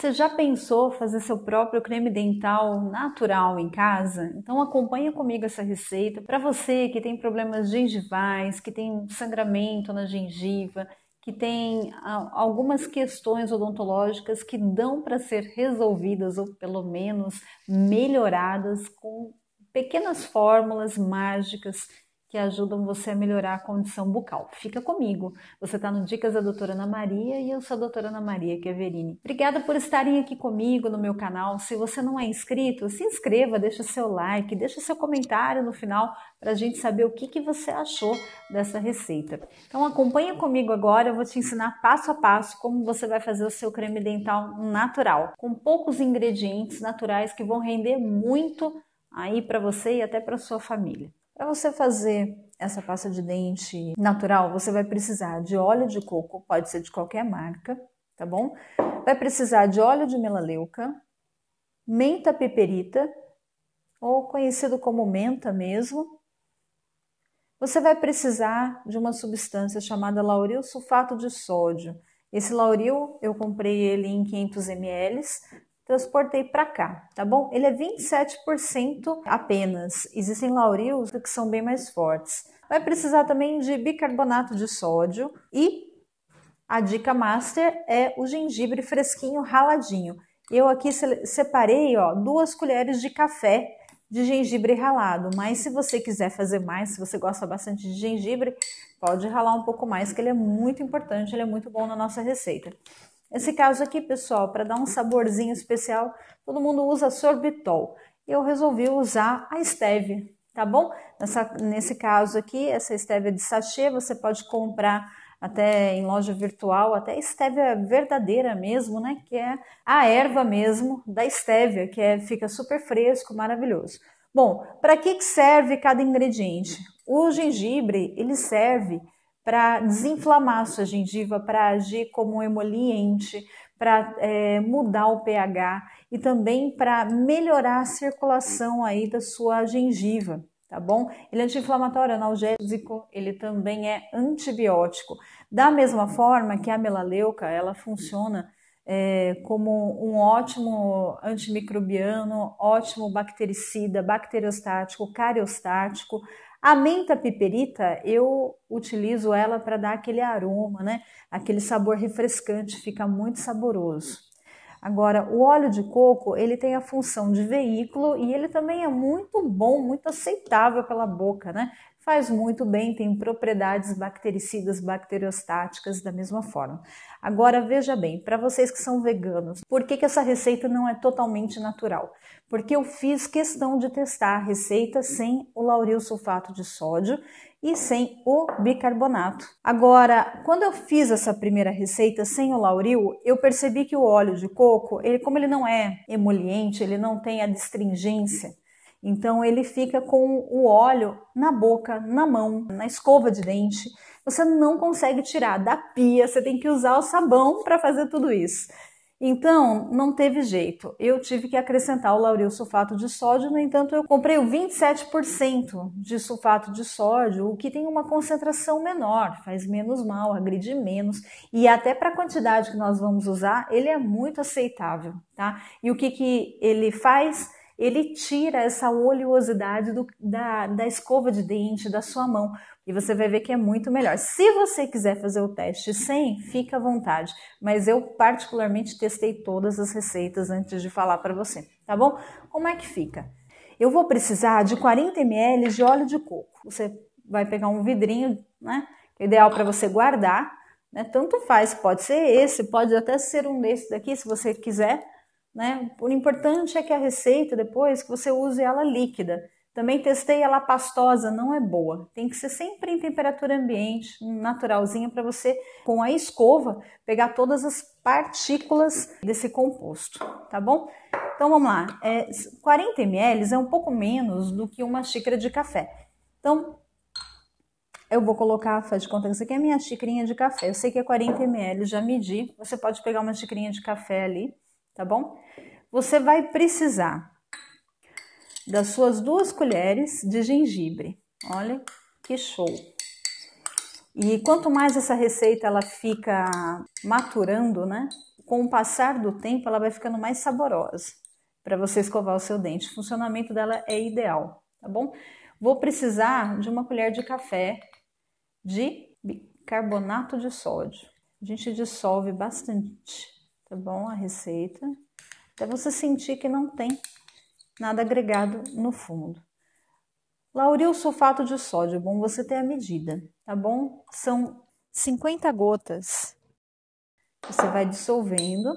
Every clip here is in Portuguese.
Você já pensou fazer seu próprio creme dental natural em casa? Então acompanha comigo essa receita para você que tem problemas gengivais, que tem sangramento na gengiva, que tem ah, algumas questões odontológicas que dão para ser resolvidas ou pelo menos melhoradas com pequenas fórmulas mágicas que ajudam você a melhorar a condição bucal. Fica comigo. Você está no Dicas da Doutora Ana Maria e eu sou a Doutora Ana Maria Queverini. Obrigada por estarem aqui comigo no meu canal. Se você não é inscrito, se inscreva, deixa seu like, deixa seu comentário no final para a gente saber o que, que você achou dessa receita. Então acompanha comigo agora, eu vou te ensinar passo a passo como você vai fazer o seu creme dental natural, com poucos ingredientes naturais que vão render muito aí para você e até para sua família. Para você fazer essa pasta de dente natural, você vai precisar de óleo de coco, pode ser de qualquer marca, tá bom? Vai precisar de óleo de melaleuca, menta piperita, ou conhecido como menta mesmo. Você vai precisar de uma substância chamada lauril sulfato de sódio. Esse lauril eu comprei ele em 500 ml, transportei para cá, tá bom? Ele é 27% apenas. Existem laurios que são bem mais fortes. Vai precisar também de bicarbonato de sódio e a dica master é o gengibre fresquinho raladinho. Eu aqui separei ó, duas colheres de café de gengibre ralado, mas se você quiser fazer mais, se você gosta bastante de gengibre, pode ralar um pouco mais, que ele é muito importante, ele é muito bom na nossa receita. Nesse caso aqui, pessoal, para dar um saborzinho especial, todo mundo usa sorbitol. Eu resolvi usar a stevia, tá bom? Nessa, nesse caso aqui, essa stevia é de sachê, você pode comprar até em loja virtual, até stevia é verdadeira mesmo, né? Que é a erva mesmo da stevia que é, fica super fresco, maravilhoso. Bom, para que serve cada ingrediente? O gengibre ele serve para desinflamar sua gengiva, para agir como um emoliente, para é, mudar o pH e também para melhorar a circulação aí da sua gengiva, tá bom? Ele é anti-inflamatório, analgésico, ele também é antibiótico. Da mesma forma que a melaleuca, ela funciona é, como um ótimo antimicrobiano, ótimo bactericida, bacteriostático, cariostático, a menta piperita, eu utilizo ela para dar aquele aroma, né? Aquele sabor refrescante, fica muito saboroso. Agora, o óleo de coco, ele tem a função de veículo e ele também é muito bom, muito aceitável pela boca, né? faz muito bem, tem propriedades bactericidas, bacteriostáticas da mesma forma. Agora veja bem, para vocês que são veganos, por que, que essa receita não é totalmente natural? Porque eu fiz questão de testar a receita sem o lauril sulfato de sódio e sem o bicarbonato. Agora, quando eu fiz essa primeira receita sem o lauril, eu percebi que o óleo de coco, ele como ele não é emoliente, ele não tem a adstringência, então ele fica com o óleo na boca, na mão, na escova de dente. Você não consegue tirar da pia, você tem que usar o sabão para fazer tudo isso. Então, não teve jeito. Eu tive que acrescentar o lauril sulfato de sódio, no entanto, eu comprei o 27% de sulfato de sódio, o que tem uma concentração menor, faz menos mal, agride menos, e até para a quantidade que nós vamos usar, ele é muito aceitável, tá? E o que, que ele faz? ele tira essa oleosidade do, da, da escova de dente, da sua mão. E você vai ver que é muito melhor. Se você quiser fazer o teste sem, fica à vontade. Mas eu, particularmente, testei todas as receitas antes de falar para você, tá bom? Como é que fica? Eu vou precisar de 40 ml de óleo de coco. Você vai pegar um vidrinho, né? É ideal para você guardar, né? Tanto faz, pode ser esse, pode até ser um desse daqui, se você quiser né? O importante é que a receita depois que você use ela líquida. Também testei ela pastosa, não é boa. Tem que ser sempre em temperatura ambiente, naturalzinha, para você, com a escova, pegar todas as partículas desse composto, tá bom? Então vamos lá. É, 40 ml é um pouco menos do que uma xícara de café. Então eu vou colocar, faz de conta que isso aqui é a minha xicrinha de café. Eu sei que é 40 ml, já medi. Você pode pegar uma xicrinha de café ali tá bom? Você vai precisar das suas duas colheres de gengibre. Olha que show! E quanto mais essa receita ela fica maturando, né? Com o passar do tempo, ela vai ficando mais saborosa para você escovar o seu dente. O funcionamento dela é ideal, tá bom? Vou precisar de uma colher de café de bicarbonato de sódio. A gente dissolve bastante tá bom? A receita, até você sentir que não tem nada agregado no fundo. Lauril sulfato de sódio, é bom você ter a medida, tá bom? São 50 gotas. Você vai dissolvendo.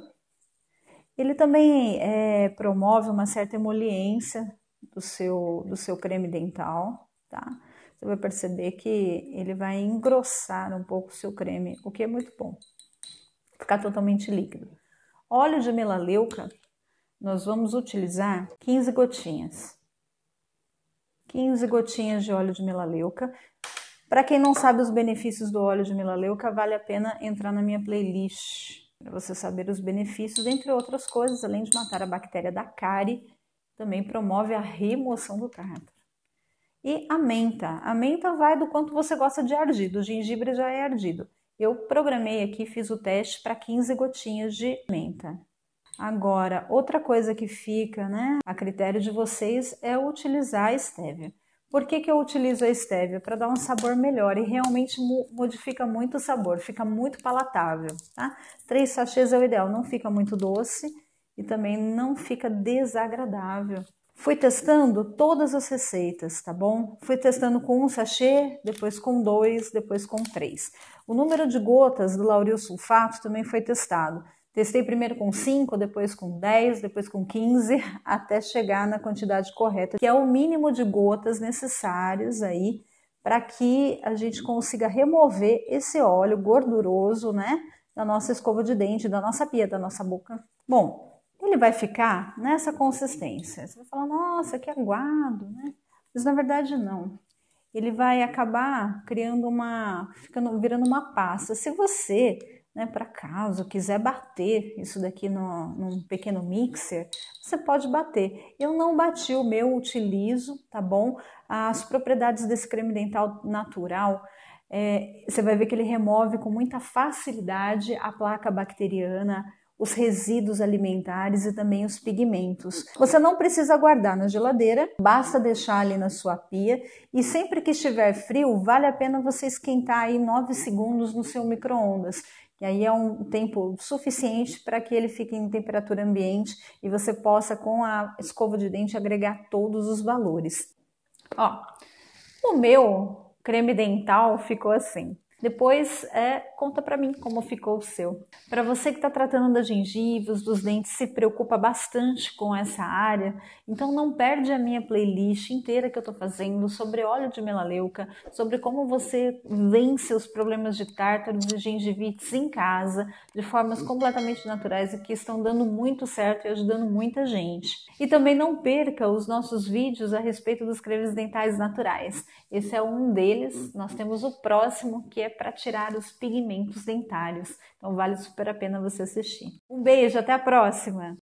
Ele também é, promove uma certa emoliência do seu, do seu creme dental, tá? Você vai perceber que ele vai engrossar um pouco o seu creme, o que é muito bom. Ficar totalmente líquido. Óleo de melaleuca, nós vamos utilizar 15 gotinhas. 15 gotinhas de óleo de melaleuca. Para quem não sabe os benefícios do óleo de melaleuca, vale a pena entrar na minha playlist para você saber os benefícios, entre outras coisas, além de matar a bactéria da cárie, também promove a remoção do cártaro. E a menta. A menta vai do quanto você gosta de ardido. O gengibre já é ardido. Eu programei aqui, fiz o teste para 15 gotinhas de menta. Agora, outra coisa que fica, né, a critério de vocês é utilizar a estévia. Por que, que eu utilizo a estévia? Para dar um sabor melhor e realmente modifica muito o sabor, fica muito palatável, tá? Três sachês é o ideal, não fica muito doce e também não fica desagradável Fui testando todas as receitas, tá bom? Fui testando com um sachê, depois com dois, depois com três. O número de gotas do lauril sulfato também foi testado. Testei primeiro com 5, depois com 10, depois com 15, até chegar na quantidade correta, que é o mínimo de gotas necessárias aí para que a gente consiga remover esse óleo gorduroso, né, da nossa escova de dente, da nossa pia, da nossa boca. Bom, ele vai ficar nessa consistência. Você vai falar, nossa, que aguado, né? Mas na verdade não. Ele vai acabar criando uma, ficando, virando uma pasta. Se você, né, por acaso, quiser bater isso daqui no, num pequeno mixer, você pode bater. Eu não bati o meu, utilizo, tá bom? As propriedades desse creme dental natural, é, você vai ver que ele remove com muita facilidade a placa bacteriana, os resíduos alimentares e também os pigmentos. Você não precisa guardar na geladeira, basta deixar ali na sua pia e sempre que estiver frio, vale a pena você esquentar aí 9 segundos no seu micro-ondas. E aí é um tempo suficiente para que ele fique em temperatura ambiente e você possa, com a escova de dente, agregar todos os valores. Ó, o meu creme dental ficou assim. Depois, é, conta para mim como ficou o seu. Para você que está tratando das gengivas, dos dentes, se preocupa bastante com essa área, então não perde a minha playlist inteira que eu estou fazendo sobre óleo de melaleuca, sobre como você vence os problemas de tártaros e gengivites em casa, de formas completamente naturais e que estão dando muito certo e ajudando muita gente. E também não perca os nossos vídeos a respeito dos cremes dentais naturais. Esse é um deles. Nós temos o próximo que é para tirar os pigmentos dentários. Então vale super a pena você assistir. Um beijo, até a próxima!